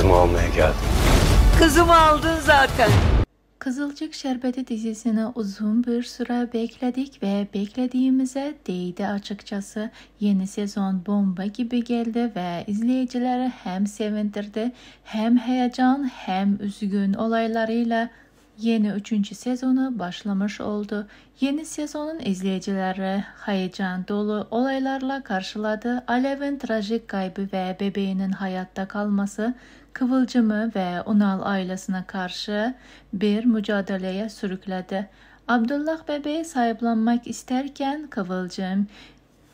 Kızımı almaya geldim. Kızımı aldın zaten. Kızılcık Şerbeti dizisini uzun bir süre bekledik ve beklediğimize değdi açıkçası. Yeni sezon bomba gibi geldi ve izleyicileri hem sevindirdi hem heyecan hem üzgün olaylarıyla yeni üçüncü sezonu başlamış oldu. Yeni sezonun izleyicileri heyecan dolu olaylarla karşıladı. Alev'in trajik kaybı ve bebeğinin hayatta kalması Kıvılcım'ı ve Unal ailesine karşı bir mücadeleye sürükledi. Abdullah bebeği sahiplenmek isterken Kıvılcım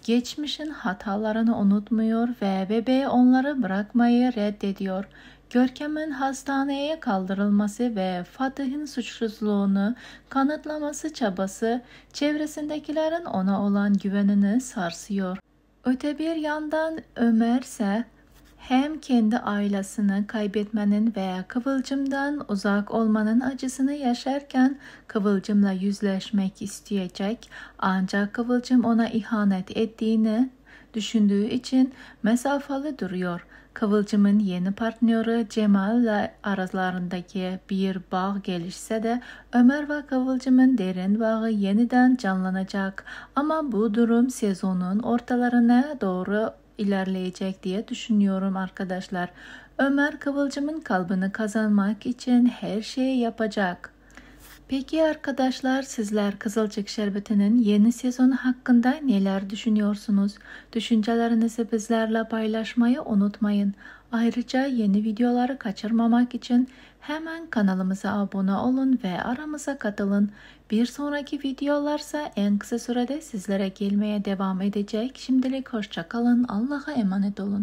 geçmişin hatalarını unutmuyor ve bebeği onları bırakmayı reddediyor. Görkem'in hastaneye kaldırılması ve Fatih'in suçsuzluğunu kanıtlaması çabası çevresindekilerin ona olan güvenini sarsıyor. Öte bir yandan Ömer ise hem kendi ailesini kaybetmenin ve Kıvılcım'dan uzak olmanın acısını yaşarken Kıvılcım'la yüzleşmek isteyecek ancak Kıvılcım ona ihanet ettiğini düşündüğü için mesafeli duruyor. Kıvılcım'ın yeni partneri Cemal ile aralarındaki bir bağ gelişse de Ömer ve Kıvılcım'ın derin bağı yeniden canlanacak. Ama bu durum sezonun ortalarına doğru ilerleyecek diye düşünüyorum arkadaşlar. Ömer Kıvılcım'ın kalbini kazanmak için her şeyi yapacak.'' Peki arkadaşlar sizler Kızılcık Şerbeti'nin yeni sezonu hakkında neler düşünüyorsunuz? Düşüncelerinizi bizlerle paylaşmayı unutmayın. Ayrıca yeni videoları kaçırmamak için hemen kanalımıza abone olun ve aramıza katılın. Bir sonraki videolarsa en kısa sürede sizlere gelmeye devam edecek. Şimdilik hoşçakalın. Allah'a emanet olun.